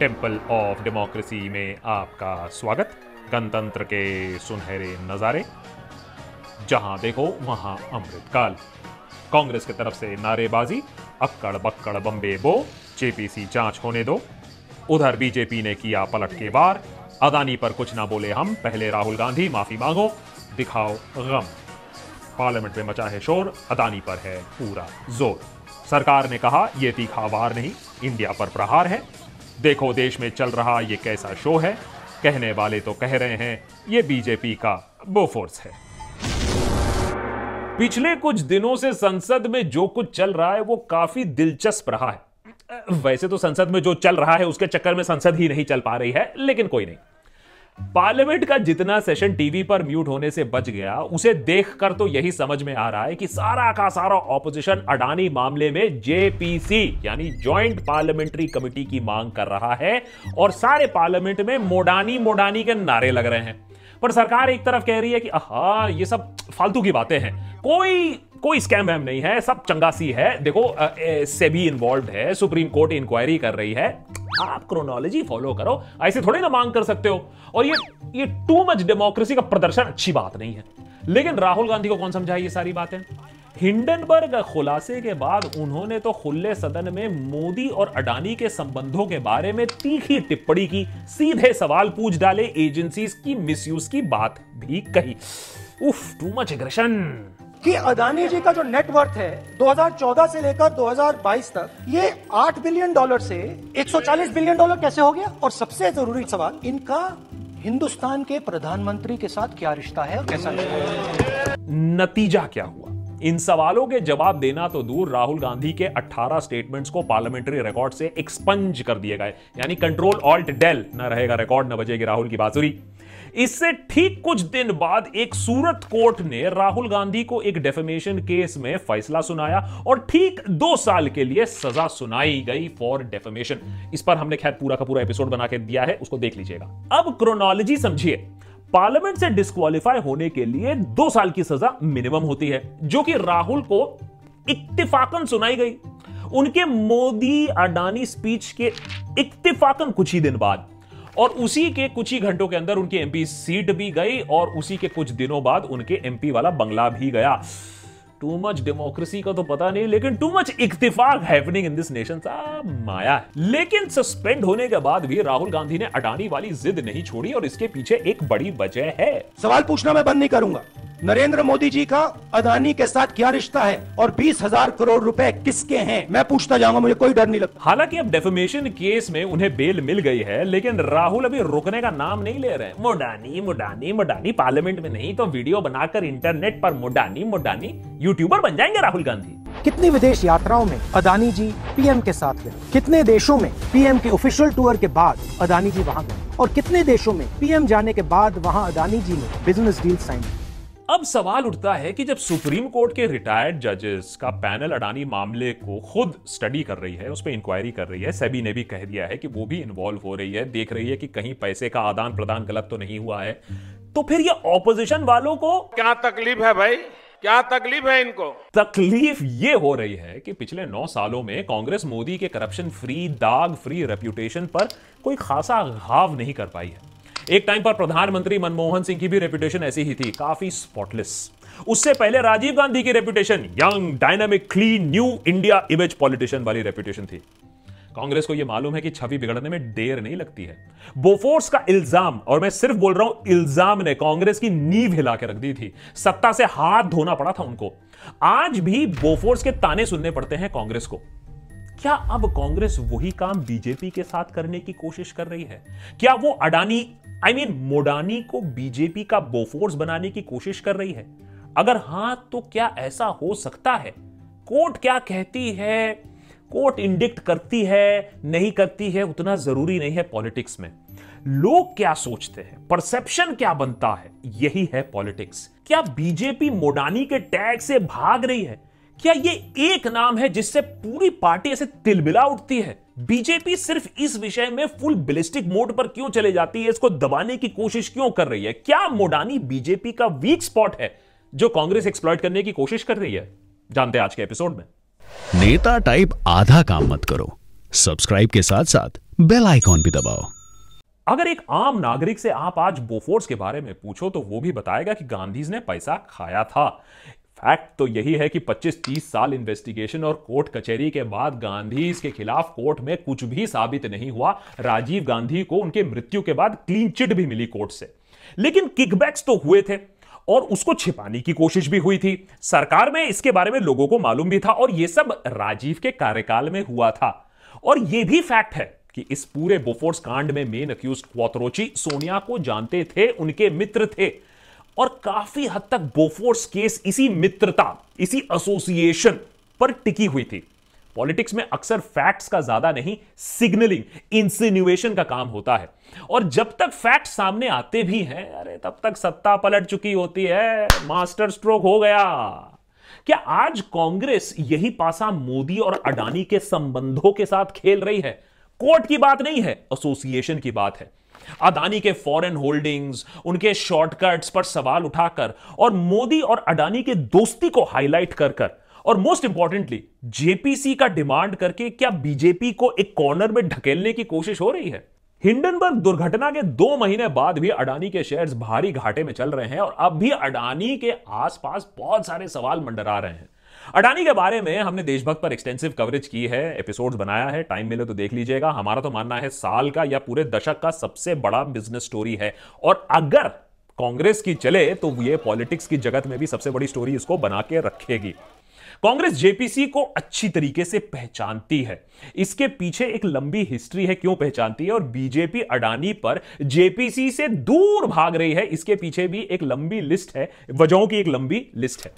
temple of democracy में आपका स्वागत गणतंत्र के सुनहरे नज़ारे जहां देखो वहां अमृतकाल कांग्रेस की तरफ से नारेबाजी अक्कड़ बक्कड़ बम्बे बो जेपीसी जांच होने दो उधर बीजेपी ने किया पलट के वार अदानी पर कुछ ना बोले हम पहले राहुल गांधी माफी मांगो दिखाओ गम पार्लियामेंट में मचा है शोर अदानी पर है पूरा जोर सरकार ने कहा यह तीखा वार नहीं इंडिया पर प्रहार है देखो देश में चल रहा ये कैसा शो है कहने वाले तो कह रहे हैं ये बीजेपी का बोफोर्स है पिछले कुछ दिनों से संसद में जो कुछ चल रहा है वो काफी दिलचस्प रहा है वैसे तो संसद में जो चल रहा है उसके चक्कर में संसद ही नहीं चल पा रही है लेकिन कोई नहीं पार्लियामेंट का जितना सेशन टीवी पर म्यूट होने से बच गया उसे देखकर तो यही समझ में आ रहा है कि सारा का सारा ऑपोजिशन अडानी मामले में जेपीसी यानी ज्वाइंट पार्लियामेंट्री कमेटी की मांग कर रहा है और सारे पार्लियामेंट में मोडानी मोडानी के नारे लग रहे हैं पर सरकार एक तरफ कह रही है कि हा ये सब फालतू की बातें हैं कोई कोई स्कैम वैम नहीं है सब चंगासी है देखो सेबी इन्वॉल्व है सुप्रीम कोर्ट इंक्वायरी कर रही है आप क्रोनोलॉजी फॉलो करो ऐसे थोड़ी ना मांग कर सकते हो और ये ये टू मच डेमोक्रेसी का प्रदर्शन अच्छी बात नहीं है लेकिन राहुल गांधी को कौन समझाए ये सारी बातें हिंडनबर्ग खुलासे के बाद उन्होंने तो खुले सदन में मोदी और अडानी के संबंधों के बारे में तीखी टिप्पणी की सीधे सवाल पूछ डाले एजेंसीज की मिसयूज की बात भी कही उफ टू मच एग्रेशन कि अदानी जी का जो नेटवर्थ है 2014 से लेकर 2022 तक ये 8 बिलियन डॉलर से 140 बिलियन डॉलर कैसे हो गया और सबसे जरूरी सवाल इनका हिंदुस्तान के प्रधानमंत्री के साथ क्या रिश्ता है और कैसा रिश्ता है नतीजा क्या हुआ इन सवालों के जवाब देना तो दूर राहुल गांधी के 18 स्टेटमेंट्स को पार्लियामेंट्री रिकॉर्ड से एक्सपंज कर दिए गए यानी कंट्रोल ऑल्ट डेल न रहेगा रिकॉर्ड न बजेगी राहुल की बाजुरी इससे ठीक कुछ दिन बाद एक सूरत कोर्ट ने राहुल गांधी को एक डेफेमेशन केस में फैसला सुनाया और ठीक दो साल के लिए सजा सुनाई गई फॉर डेफेमेशन इस पर हमने खैर पूरा का पूरा एपिसोड बना के दिया है उसको देख लीजिएगा अब क्रोनोलॉजी समझिए पार्लियामेंट से डिस्कालीफाई होने के लिए दो साल की सजा मिनिमम होती है जो कि राहुल को इतफाकन सुनाई गई उनके मोदी अडानी स्पीच के इतफाकन कुछ ही दिन बाद और उसी के कुछ ही घंटों के अंदर उनकी एमपी सीट भी गई और उसी के कुछ दिनों बाद उनके एमपी वाला बंगला भी गया टू मच डेमोक्रेसी का तो पता नहीं लेकिन टू मच इक्तिफाक हैपनिंग इन दिस नेशन माया है लेकिन सस्पेंड होने के बाद भी राहुल गांधी ने अडानी वाली जिद नहीं छोड़ी और इसके पीछे एक बड़ी वजह है सवाल पूछना मैं बंद नहीं करूंगा नरेंद्र मोदी जी का अदानी के साथ क्या रिश्ता है और बीस हजार करोड़ रुपए किसके हैं मैं पूछता जाऊंगा मुझे कोई डर नहीं लगता हालांकि अब डेफिमेशन केस में उन्हें बेल मिल गई है लेकिन राहुल अभी रुकने का नाम नहीं ले रहे मुडानी मुडानी मुडानी पार्लियामेंट में नहीं तो वीडियो बनाकर इंटरनेट पर मुडानी मुडानी यूट्यूबर बन जाएंगे राहुल गांधी कितनी विदेश यात्राओं में अदानी जी पीएम के साथ गए कितने देशों में पीएम के ऑफिशियल टूर के बाद अदानी जी वहां गए और कितने देशों में पीएम जाने के बाद वहां अदानी जी ने बिजनेस डील साइन की अब सवाल उठता है कि जब सुप्रीम कोर्ट के रिटायर्ड जजेस का पैनल अडानी मामले को खुद स्टडी कर रही है उस पर इंक्वायरी कर रही है सेबी ने भी कह दिया है कि वो भी इन्वॉल्व हो रही है देख रही है कि कहीं पैसे का आदान प्रदान गलत तो नहीं हुआ है तो फिर ये ऑपोजिशन वालों को क्या तकलीफ है भाई क्या तकलीफ है इनको तकलीफ ये हो रही है कि पिछले नौ सालों में कांग्रेस मोदी के करप्शन फ्री दाग फ्री रेप्यूटेशन पर कोई खासा घाव नहीं कर पाई है एक टाइम पर प्रधानमंत्री मनमोहन सिंह की भी रेप्यूटेशन ऐसी ही थी काफी स्पॉटलेस उससे पहले राजीव गांधी की reputation young dynamic clean new India image politician वाली रेप्यूटेशन थी कांग्रेस को यह मालूम है कि छवि बिगड़ने में देर नहीं लगती है बोफोर्स का इल्जाम और मैं सिर्फ बोल रहा हूं इल्जाम ने कांग्रेस की नींव हिला के रख दी थी सत्ता से हाथ धोना पड़ा था उनको आज भी बोफोर्स के ताने सुनने पड़ते हैं कांग्रेस को क्या अब कांग्रेस वही काम बीजेपी के साथ करने की कोशिश कर रही है क्या वो अडानी आई मीन मोडानी को बीजेपी का बोफोर्स बनाने की कोशिश कर रही है अगर हां तो क्या ऐसा हो सकता है कोर्ट क्या कहती है कोर्ट इंडिक्ट करती है नहीं करती है उतना जरूरी नहीं है पॉलिटिक्स में लोग क्या सोचते हैं परसेप्शन क्या बनता है यही है पॉलिटिक्स क्या बीजेपी मोडानी के टैग से भाग रही है क्या ये एक नाम है जिससे पूरी पार्टी ऐसे तिलबिला उठती है बीजेपी सिर्फ इस विषय में फुल बिलिस्टिक मोड पर क्यों चले जाती है इसको दबाने की कोशिश क्यों कर रही है क्या मोडानी बीजेपी का वीक स्पॉट है जो कांग्रेस एक्सप्लॉयट करने की कोशिश कर रही है जानते हैं आज के एपिसोड में नेता टाइप आधा काम मत करो सब्सक्राइब के साथ साथ बेल आइकॉन भी दबाओ अगर एक आम नागरिक से आप आज बोफोर्स के बारे में पूछो तो वो भी बताएगा कि गांधी ने पैसा खाया था फैक्ट तो यही है कि 25-30 साल इन्वेस्टिगेशन और कोर्ट कचहरी के बाद गांधी के खिलाफ कोर्ट में कुछ भी साबित नहीं हुआ राजीव गांधी को उनके मृत्यु के बाद क्लीन चिट भी मिली कोर्ट से लेकिन किकबैक्स तो हुए थे और उसको छिपाने की कोशिश भी हुई थी सरकार में इसके बारे में लोगों को मालूम भी था और यह सब राजीव के कार्यकाल में हुआ था और यह भी फैक्ट है कि इस पूरे बोफोर्स कांड में मेन अक्यूज क्वात्रोची सोनिया को जानते थे उनके मित्र थे और काफी हद तक बोफोर्स केस इसी मित्रता इसी एसोसिएशन पर टिकी हुई थी पॉलिटिक्स में अक्सर फैक्ट्स का ज्यादा नहीं सिग्नलिंग इंसिन्यूएशन का काम होता है और जब तक फैक्ट सामने आते भी हैं अरे तब तक सत्ता पलट चुकी होती है मास्टर स्ट्रोक हो गया क्या आज कांग्रेस यही पासा मोदी और अडानी के संबंधों के साथ खेल रही है कोर्ट की बात नहीं है एसोसिएशन की बात है अडानी के फॉरेन होल्डिंग्स उनके शॉर्टकट्स पर सवाल उठाकर और मोदी और अडानी के दोस्ती को हाईलाइट कर कर और मोस्ट इंपॉर्टेंटली जेपीसी का डिमांड करके क्या बीजेपी को एक कॉर्नर में ढकेलने की कोशिश हो रही है हिंडनबर्ग दुर्घटना के दो महीने बाद भी अडानी के शेयर्स भारी घाटे में चल रहे हैं और अब भी अडानी के आसपास बहुत सारे सवाल मंडरा रहे हैं अडानी के बारे में हमने देशभक्त पर एक्सटेंसिव कवरेज की है एपिसोड्स बनाया है टाइम मिले तो देख लीजिएगा हमारा तो मानना है साल का या पूरे दशक का सबसे बड़ा बिजनेस स्टोरी है और अगर कांग्रेस की चले तो ये पॉलिटिक्स की जगत में भी सबसे बड़ी स्टोरी इसको बना के रखेगी कांग्रेस जेपीसी को अच्छी तरीके से पहचानती है इसके पीछे एक लंबी हिस्ट्री है क्यों पहचानती है और बीजेपी अडानी पर जेपीसी से दूर भाग रही है इसके पीछे भी एक लंबी लिस्ट है वजहों की एक लंबी लिस्ट है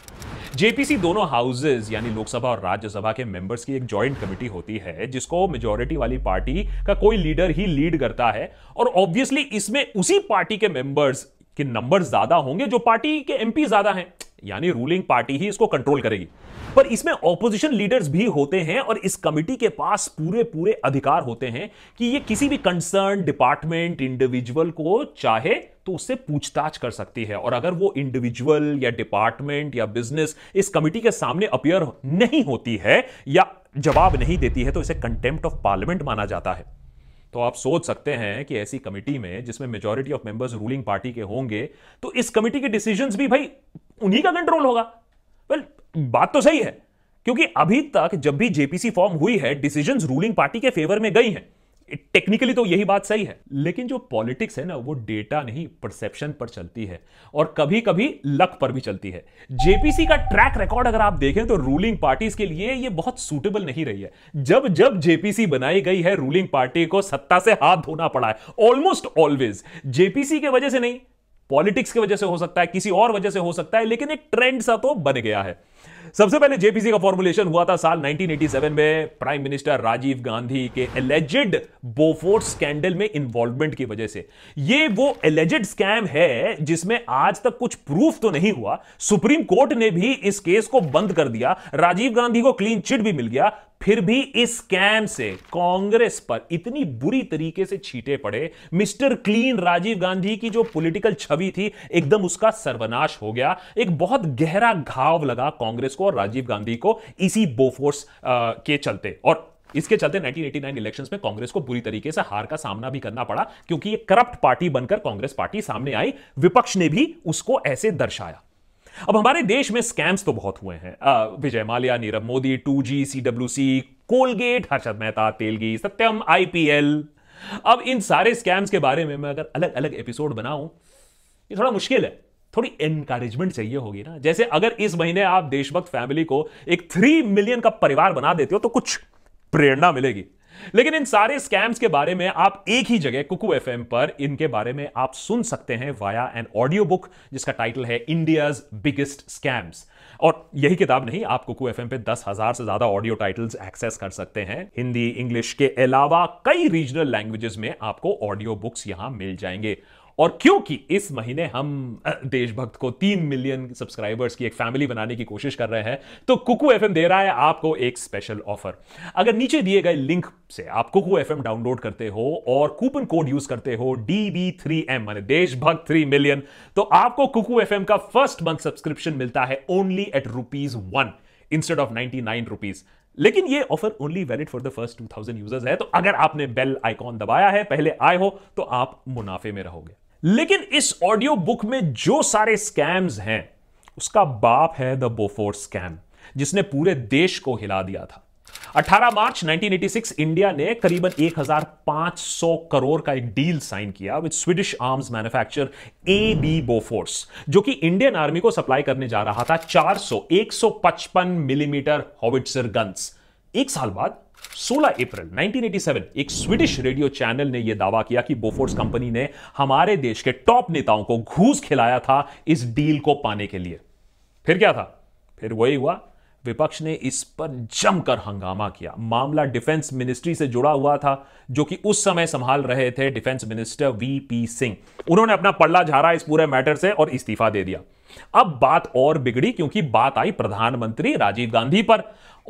जेपीसी दोनों हाउसेज यानी लोकसभा और राज्यसभा के मेंबर्स की एक ज्वाइंट कमेटी होती है जिसको मेजोरिटी वाली पार्टी का कोई लीडर ही लीड करता है और ऑब्वियसली इसमें उसी पार्टी के मेंबर्स कि नंबर ज्यादा होंगे जो पार्टी के एमपी ज्यादा हैं यानी रूलिंग पार्टी ही इसको कंट्रोल करेगी पर इसमें ऑपोजिशन लीडर्स भी होते हैं और इस कमिटी के पास पूरे पूरे अधिकार होते हैं कि ये किसी भी कंसर्न डिपार्टमेंट इंडिविजुअल को चाहे तो उससे पूछताछ कर सकती है और अगर वो इंडिविजुअल या डिपार्टमेंट या बिजनेस इस कमिटी के सामने अपियर नहीं होती है या जवाब नहीं देती है तो इसे कंटेम्प्ट ऑफ पार्लियामेंट माना जाता है तो आप सोच सकते हैं कि ऐसी कमेटी में जिसमें majority of members ruling party के होंगे तो इस कमेटी के डिसीजंस भी भाई उन्हीं का कंट्रोल होगा वेल well, बात तो सही है क्योंकि अभी तक जब भी जेपीसी फॉर्म हुई है डिसीजंस रूलिंग पार्टी के फेवर में गई हैं टेक्निकली तो यही बात सही है लेकिन जो पॉलिटिक्स है ना वो डेटा नहीं परसेप्शन पर चलती है और कभी कभी लक पर भी चलती है जेपीसी का ट्रैक रिकॉर्ड अगर आप देखें तो रूलिंग पार्टीज के लिए ये बहुत सूटेबल नहीं रही है जब जब जेपीसी बनाई गई है रूलिंग पार्टी को सत्ता से हाथ धोना पड़ा है ऑलमोस्ट ऑलवेज जेपीसी की वजह से नहीं पॉलिटिक्स की वजह से हो सकता है किसी और वजह से हो सकता है लेकिन एक ट्रेंड सा तो बन गया है सबसे पहले जेपीसी का फॉर्मुलेशन हुआ था साल 1987 में प्राइम मिनिस्टर राजीव गांधी के एलेजेड बोफोर्ट स्कैंडल में इन्वॉल्वमेंट की वजह से ये वो एलेजेड स्कैम है जिसमें आज तक कुछ प्रूफ तो नहीं हुआ सुप्रीम कोर्ट ने भी इस केस को बंद कर दिया राजीव गांधी को क्लीन चिट भी मिल गया फिर भी इस स्कैम से कांग्रेस पर इतनी बुरी तरीके से छीटे पड़े मिस्टर क्लीन राजीव गांधी की जो पॉलिटिकल छवि थी एकदम उसका सर्वनाश हो गया एक बहुत गहरा घाव लगा कांग्रेस को और राजीव गांधी को इसी बोफोर्स के चलते और इसके चलते 1989 इलेक्शंस में कांग्रेस को बुरी तरीके से हार का सामना भी करना पड़ा क्योंकि ये करप्ट पार्टी बनकर कांग्रेस पार्टी सामने आई विपक्ष ने भी उसको ऐसे दर्शाया अब हमारे देश में स्कैम्स तो बहुत हुए हैं Vijay Mallya Nirav Modi two G C W C Coalgate Harshad Mehta Telgi Satyam IPL अब इन सारे स्कैम्स के बारे में मैं अगर अलग अलग एपिसोड बनाऊं ये थोड़ा मुश्किल है थोड़ी एनकरेजमेंट चाहिए होगी ना जैसे अगर इस महीने आप देशभक्त फैमिली को एक थ्री मिलियन का परिवार बना देते हो तो कुछ प्रेरणा मिलेगी लेकिन इन सारे स्कैम्स के बारे में आप एक ही जगह कुकू एफ पर इनके बारे में आप सुन सकते हैं वाया एन ऑडियो बुक जिसका टाइटल है इंडियाज बिगेस्ट स्कैम्स और यही किताब नहीं आप कुकू एफ पे दस हजार से ज्यादा ऑडियो टाइटल्स एक्सेस कर सकते हैं हिंदी इंग्लिश के अलावा कई रीजनल लैंग्वेजेस में आपको ऑडियो बुक्स यहां मिल जाएंगे और क्योंकि इस महीने हम देशभक्त को तीन मिलियन सब्सक्राइबर्स की एक फैमिली बनाने की कोशिश कर रहे हैं तो कुकू एफ दे रहा है आपको एक स्पेशल ऑफर अगर नीचे दिए गए लिंक से आप कुकू एफ डाउनलोड करते हो और कूपन कोड यूज करते हो बी थ्री एम माने देशभक्त थ्री मिलियन तो आपको कुकू एफ का फर्स्ट मंथ सब्सक्रिप्शन मिलता है only eight rupees one instead of ninety nine rupees लेकिन ये offer only valid for the first two thousand users है तो अगर आपने बेल आइकॉन दबाया है पहले आए हो तो आप मुनाफे में रहोगे लेकिन इस ऑडियो बुक में जो सारे स्कैम्स हैं उसका बाप है द बोफोर स्कैम जिसने पूरे देश को हिला दिया था 18 मार्च 1986 इंडिया ने करीबन 1500 करोड़ का एक डील साइन किया with Swedish arms manufacture A B Bofors जो कि इंडियन आर्मी को सप्लाई करने जा रहा था 400 155 मिलीमीटर हॉविटसर गन्स एक साल बाद 16 अप्रैल 1987 एक स्वीडिश रेडियो चैनल ने यह दावा किया कि बोफोर्स कंपनी ने हमारे देश के टॉप नेताओं को घूस खिलाया था इस डील को पाने के लिए फिर क्या था फिर वही हुआ विपक्ष ने इस पर जमकर हंगामा किया मामला डिफेंस मिनिस्ट्री से जुड़ा हुआ था जो कि उस समय संभाल रहे थे defence minister V P Singh उन्होंने अपना पल्ला झारा इस पूरे मैटर से और इस्तीफा दे दिया अब बात और बिगड़ी क्योंकि बात आई प्रधानमंत्री राजीव गांधी पर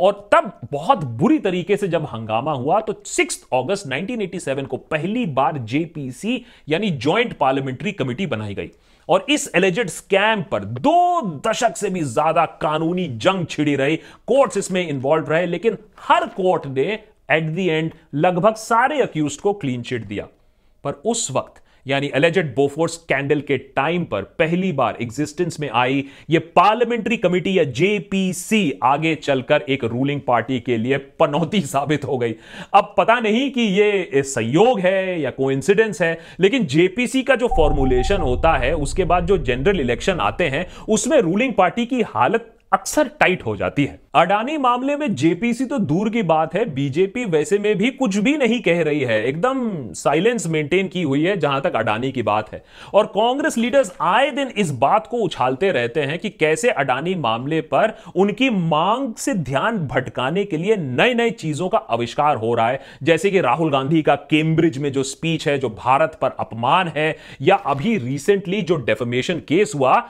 और तब बहुत बुरी तरीके से जब हंगामा हुआ तो सिक्स अगस्त 1987 को पहली बार जेपीसी यानी ज्वाइंट पार्लियामेंट्री कमेटी बनाई गई और इस एलिजेड स्कैम पर दो दशक से भी ज्यादा कानूनी जंग छिड़ी रही कोर्ट्स इसमें इन्वॉल्व रहे लेकिन हर कोर्ट ने एट दी एंड लगभग सारे अक्यूज को क्लीन चिट दिया पर उस वक्त यानी एलेजेड बोफोर्स स्कैंडल के टाइम पर पहली बार एग्जिस्टेंस में आई ये पार्लियामेंट्री कमेटी या जेपीसी आगे चलकर एक रूलिंग पार्टी के लिए पनौती साबित हो गई अब पता नहीं कि ये संयोग है या कोइंसिडेंस है लेकिन जेपीसी का जो फॉर्मुलेशन होता है उसके बाद जो जनरल इलेक्शन आते हैं उसमें रूलिंग पार्टी की हालत अक्सर टाइट हो जाती है अडानी मामले में जेपीसी तो दूर की बात है बीजेपी वैसे में भी कुछ भी नहीं कह रही है एकदम साइलेंस मेंटेन की हुई है जहां तक अडानी की बात है और कांग्रेस लीडर्स आए दिन इस बात को उछालते रहते हैं कि कैसे अडानी मामले पर उनकी मांग से ध्यान भटकाने के लिए नई नई चीजों का आविष्कार हो रहा है जैसे कि राहुल गांधी का केम्ब्रिज में जो स्पीच है जो भारत पर अपमान है या अभी रिसेंटली जो डेफमेशन केस हुआ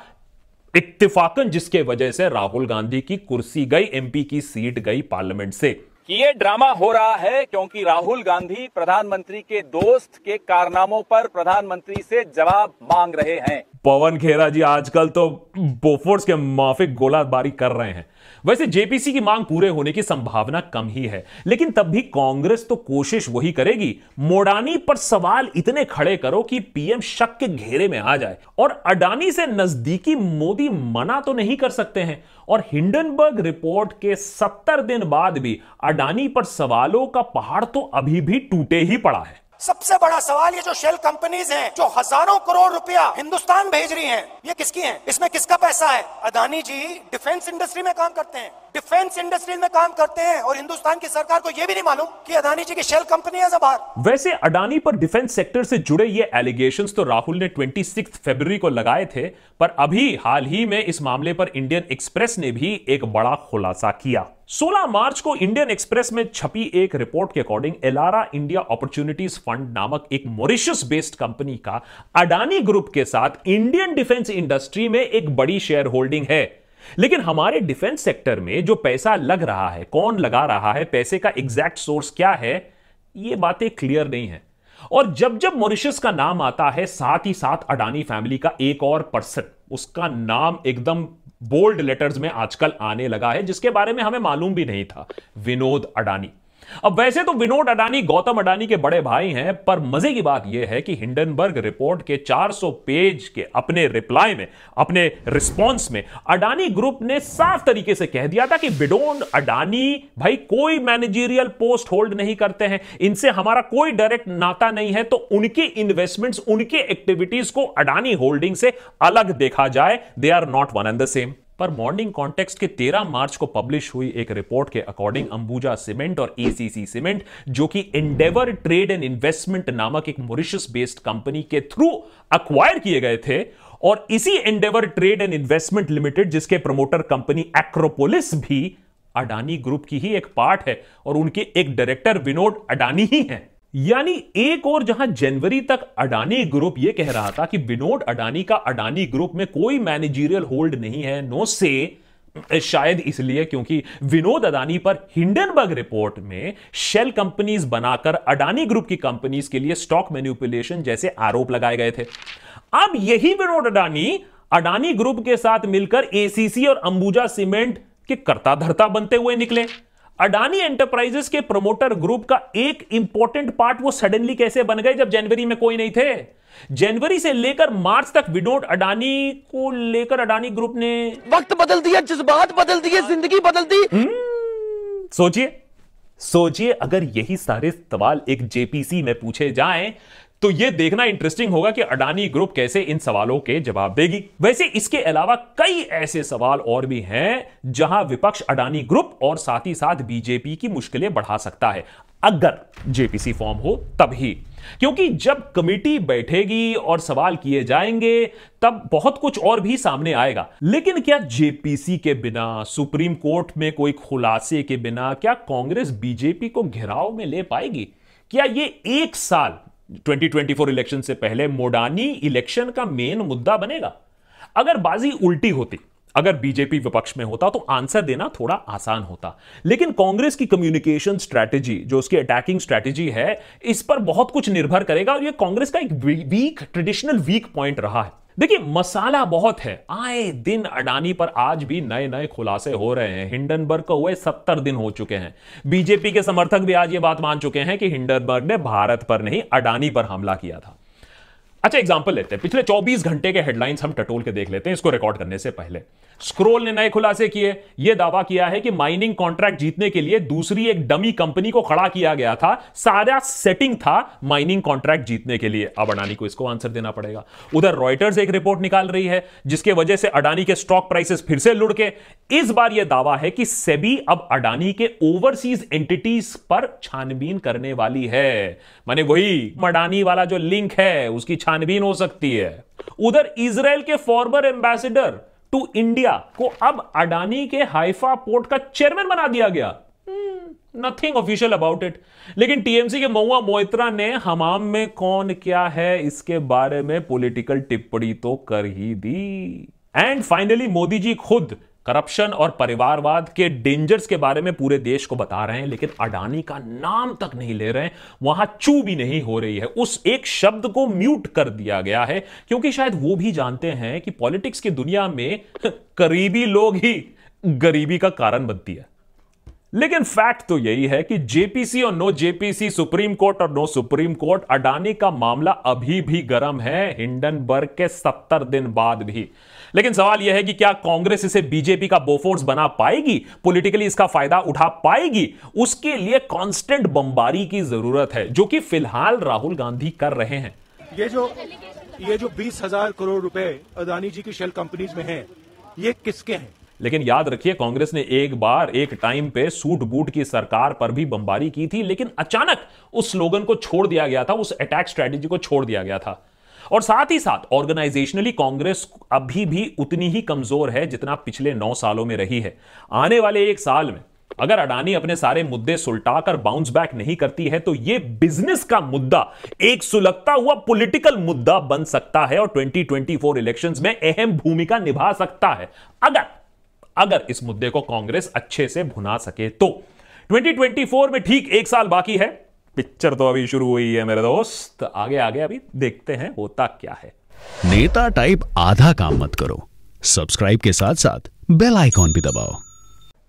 इत्तेफाकन जिसके वजह से राहुल गांधी की कुर्सी गई एमपी की सीट गई पार्लियामेंट से ये ड्रामा हो रहा है क्योंकि राहुल गांधी प्रधानमंत्री के दोस्त के कारनामों पर प्रधानमंत्री से जवाब मांग रहे हैं पवन खेरा जी आजकल तो बोफोर्स के माफिक गोलाबारी कर रहे हैं वैसे जेपीसी की मांग पूरे होने की संभावना कम ही है लेकिन तब भी कांग्रेस तो कोशिश वही करेगी मोडानी पर सवाल इतने खड़े करो कि पीएम शक के घेरे में आ जाए और अडानी से नजदीकी मोदी मना तो नहीं कर सकते हैं और हिंडनबर्ग रिपोर्ट के सत्तर दिन बाद भी अडानी पर सवालों का पहाड़ तो अभी भी टूटे ही पड़ा है सबसे बड़ा सवाल ये जो शेल कंपनीज हैं जो हजारों करोड़ रुपया हिंदुस्तान भेज रही हैं ये किसकी हैं इसमें किसका पैसा है अदानी जी डिफेंस इंडस्ट्री में काम करते हैं डिफेंस इंडस्ट्री में काम करते हैं और हिंदुस्तान की सरकार को यह भी नहीं मालूम कि अडानी जी की शेल कंपनी है बाहर वैसे अडानी पर डिफेंस सेक्टर से जुड़े ये एलिगेशन तो राहुल ने ट्वेंटी फरवरी को लगाए थे पर अभी हाल ही में इस मामले पर इंडियन एक्सप्रेस ने भी एक बड़ा खुलासा किया 16 मार्च को इंडियन एक्सप्रेस में छपी एक रिपोर्ट के according Elara India Opportunities Fund नामक एक मॉरिशस बेस्ड कंपनी का अडानी ग्रुप के साथ इंडियन डिफेंस इंडस्ट्री में एक बड़ी शेयर होल्डिंग है लेकिन हमारे डिफेंस सेक्टर में जो पैसा लग रहा है कौन लगा रहा है पैसे का एग्जैक्ट सोर्स क्या है ये बातें क्लियर नहीं है और जब जब मॉरिशस का नाम आता है साथ ही साथ अडानी फैमिली का एक और पर्सन उसका नाम एकदम बोल्ड लेटर्स में आजकल आने लगा है जिसके बारे में हमें मालूम भी नहीं था विनोद अडानी अब वैसे तो विनोद अडानी गौतम अडानी के बड़े भाई हैं पर मजे की बात यह है कि हिंडनबर्ग रिपोर्ट के 400 पेज के अपने रिप्लाई में अपने रिस्पॉन्स में अडानी ग्रुप ने साफ तरीके से कह दिया था कि विडोन अडानी भाई कोई मैनेजरियल पोस्ट होल्ड नहीं करते हैं इनसे हमारा कोई डायरेक्ट नाता नहीं है तो उनके इन्वेस्टमेंट उनके एक्टिविटीज को अडानी होल्डिंग से अलग देखा जाए they are not one and the same पर मॉर्निंग कॉन्टेक्स्ट के 13 मार्च को पब्लिश हुई एक रिपोर्ट के अकॉर्डिंग अंबुजा सीमेंट और एसीसी सीमेंट जो कि इंडेवर ट्रेड एंड इन्वेस्टमेंट नामक एक मॉरिशस बेस्ड कंपनी के थ्रू अक्वायर किए गए थे और इसी Endeavour trade and investment limited जिसके प्रमोटर कंपनी एक्रोपोलिस भी अडानी ग्रुप की ही एक पार्ट है और उनके एक डायरेक्टर विनोद अडानी ही हैं यानी एक और जहां जनवरी तक अडानी ग्रुप यह कह रहा था कि विनोद अडानी का अडानी ग्रुप में कोई मैनेजीरियल होल्ड नहीं है नो से शायद इसलिए क्योंकि विनोद अडानी पर हिंडनबर्ग रिपोर्ट में शेल कंपनीज बनाकर अडानी ग्रुप की कंपनीज के लिए स्टॉक मैन्युपुलेशन जैसे आरोप लगाए गए थे अब यही विनोद अडानी अडानी ग्रुप के साथ मिलकर एसीसी और अंबुजा सीमेंट के कर्ता धरता बनते हुए निकले अडानी एंटरप्राइजेस के प्रमोटर ग्रुप का एक इंपॉर्टेंट पार्ट वो सडनली कैसे बन गए जब जनवरी में कोई नहीं थे जनवरी से लेकर मार्च तक विनोद अडानी को लेकर अडानी ग्रुप ने वक्त बदल दिया जज्बात बदल दिए जिंदगी बदल दी हम्म, सोचिए सोचिए अगर यही सारे सवाल एक जेपीसी में पूछे जाएं तो यह देखना इंटरेस्टिंग होगा कि अडानी ग्रुप कैसे इन सवालों के जवाब देगी वैसे इसके अलावा कई ऐसे सवाल और भी हैं जहां विपक्ष अडानी ग्रुप और साथ ही साथ बीजेपी की मुश्किलें बढ़ा सकता है अगर जेपीसी फॉर्म हो तभी क्योंकि जब कमेटी बैठेगी और सवाल किए जाएंगे तब बहुत कुछ और भी सामने आएगा लेकिन क्या जेपीसी के बिना सुप्रीम कोर्ट में कोई खुलासे के बिना क्या कांग्रेस बीजेपी को घेराव में ले पाएगी क्या ये एक साल 2024 इलेक्शन से पहले मोडानी इलेक्शन का मेन मुद्दा बनेगा अगर बाजी उल्टी होती अगर बीजेपी विपक्ष में होता तो आंसर देना थोड़ा आसान होता लेकिन कांग्रेस की कम्युनिकेशन स्ट्रैटेजी जो उसकी अटैकिंग स्ट्रैटेजी है इस पर बहुत कुछ निर्भर करेगा और ये कांग्रेस का एक वीक ट्रेडिशनल वीक पॉइंट रहा है देखिए मसाला बहुत है आए दिन अडानी पर आज भी नए नए खुलासे हो रहे हैं हिंडनबर्ग को हुए सत्तर दिन हो चुके हैं बीजेपी के समर्थक भी आज ये बात मान चुके हैं कि हिंडनबर्ग ने भारत पर नहीं अडानी पर हमला किया था अच्छा एग्जाम्पल लेते हैं पिछले 24 घंटे के हेडलाइंस हम टटोल के देख लेते हैं इसको रिकॉर्ड करने से पहले स्क्रोल ने नए खुलासे किए यह दावा किया है कि माइनिंग कॉन्ट्रैक्ट जीतने के लिए दूसरी एक डमी कंपनी को खड़ा किया गया था सारा सेटिंग था माइनिंग कॉन्ट्रैक्ट जीतने के लिए अब अडानी को इसको आंसर देना पड़ेगा उधर रॉयटर्स एक रिपोर्ट निकाल रही है जिसके वजह से अडानी के स्टॉक प्राइसेस फिर से लुड़के इस बार यह दावा है कि सेबी अब अडानी के ओवरसीज एंटिटीज पर छानबीन करने वाली है माने वही अडानी वाला जो लिंक है उसकी छानबीन हो सकती है उधर इसराइल के फॉर्मर एम्बेसडर टू इंडिया को अब अडानी के हाइफा पोर्ट का चेयरमैन बना दिया गया नथिंग ऑफिशियल अबाउट इट लेकिन टीएमसी के मऊआ मोहित्रा ने हमाम में कौन क्या है इसके बारे में पॉलिटिकल टिप्पणी तो कर ही दी एंड फाइनली मोदी जी खुद करप्शन और परिवारवाद के डेंजर्स के बारे में पूरे देश को बता रहे हैं लेकिन अडानी का नाम तक नहीं ले रहे हैं वहां चू भी नहीं हो रही है उस एक शब्द को म्यूट कर दिया गया है क्योंकि शायद वो भी जानते हैं कि पॉलिटिक्स की दुनिया में करीबी लोग ही गरीबी का कारण बनती है लेकिन फैक्ट तो यही है कि जेपीसी और नो जेपीसी सुप्रीम कोर्ट और नो सुप्रीम कोर्ट अडानी का मामला अभी भी गर्म है हिंडनबर्ग के सत्तर दिन बाद भी लेकिन सवाल यह है कि क्या कांग्रेस इसे बीजेपी का बोफोर्स बना पाएगी पॉलिटिकली इसका फायदा उठा पाएगी उसके लिए कांस्टेंट बमबारी की जरूरत है जो कि फिलहाल राहुल गांधी कर रहे हैं ये जो ये जो बीस हजार करोड़ रुपए अदानी जी की शेल कंपनीज में है ये किसके हैं लेकिन याद रखिए कांग्रेस ने एक बार एक टाइम पे सूट बूट की सरकार पर भी बमबारी की थी लेकिन अचानक उस स्लोगन को छोड़ दिया गया था उस अटैक स्ट्रैटेजी को छोड़ दिया गया था और साथ ही साथ ऑर्गेनाइजेशनली कांग्रेस अभी भी उतनी ही कमजोर है जितना पिछले नौ सालों में रही है आने वाले एक साल में अगर अडानी अपने सारे मुद्दे सुलटाकर बाउंस बैक नहीं करती है तो यह बिजनेस का मुद्दा एक सुलगता हुआ पॉलिटिकल मुद्दा बन सकता है और 2024 इलेक्शंस में अहम भूमिका निभा सकता है अगर अगर इस मुद्दे को कांग्रेस अच्छे से भुना सके तो 2024 में ठीक एक साल बाकी है पिक्चर तो अभी शुरू हुई है मेरे दोस्त आगे आगे अभी देखते हैं होता क्या है नेता टाइप आधा काम मत करो सब्सक्राइब के साथ साथ बेल आइकॉन भी दबाओ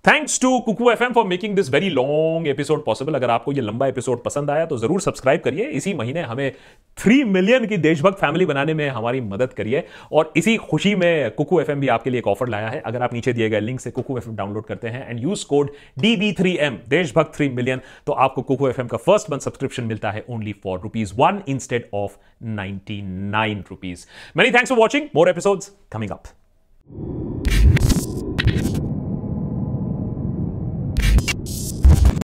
thanks to Kuku F M for making this very long episode possible अगर आपको ये लंबा एपिसोड पसंद आया तो जरूर सब्सक्राइब करिए इसी महीने हमें थ्री मिलियन की देशभक्त फैमिली बनाने में हमारी मदद करिए और इसी खुशी में कुकू एफ एम भी आपके लिए एक ऑफर लाया है अगर आप नीचे दिए गए लिंक से कुकू एफ एम डाउनलोड करते हैं and use code D B three M देशभक्त थ्री मिलियन तो आपको कुकू एफ एम का फर्स्ट मंथ सब्सक्रिप्शन मिलता है only for rupees one instead of ninety nine rupees many thanks for watching more episode coming up